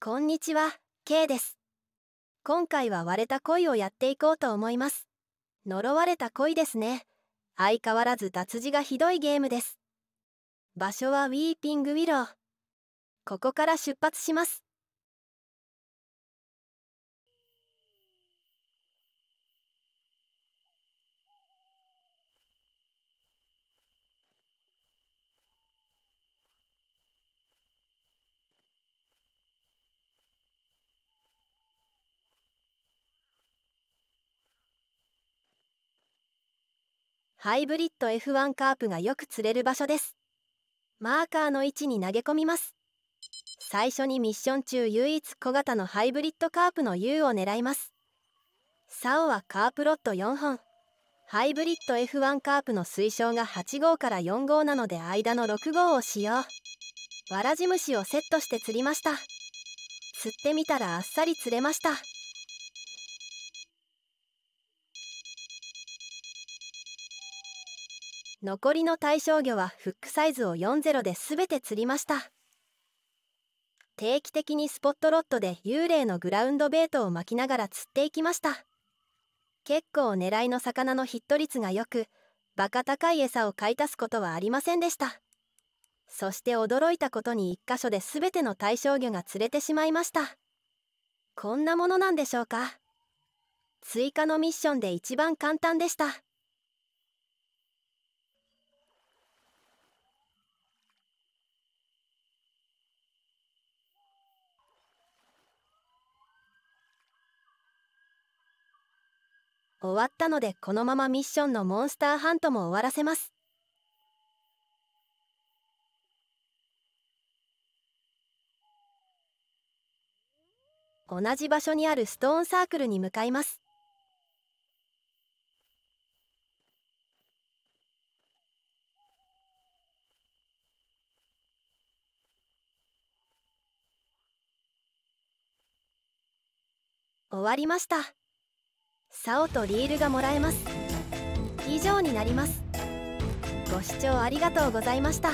こんにちは K です今回は割れた恋をやっていこうと思います呪われた恋ですね相変わらず脱字がひどいゲームです場所はウィーピングウィローここから出発しますハイブリッド F1 カープがよく釣れる場所ですマーカーの位置に投げ込みます最初にミッション中唯一小型のハイブリッドカープの U を狙います竿はカープロット4本ハイブリッド F1 カープの推奨が8号から4号なので間の6号を使用わらじ虫をセットして釣りました釣ってみたらあっさり釣れました残りの対象魚はフックサイズを40で全て釣りました定期的にスポットロットで幽霊のグラウンドベートを巻きながら釣っていきました結構狙いの魚のヒット率が良くバカ高い餌を買い足すことはありませんでしたそして驚いたことに1箇所で全ての対象魚が釣れてしまいましたこんなものなんでしょうか追加のミッションで一番簡単でした終わったのでこのままミッションのモンスターハントも終わらせます同じ場所にあるストーンサークルに向かいます終わりました。竿とリールがもらえます以上になりますご視聴ありがとうございました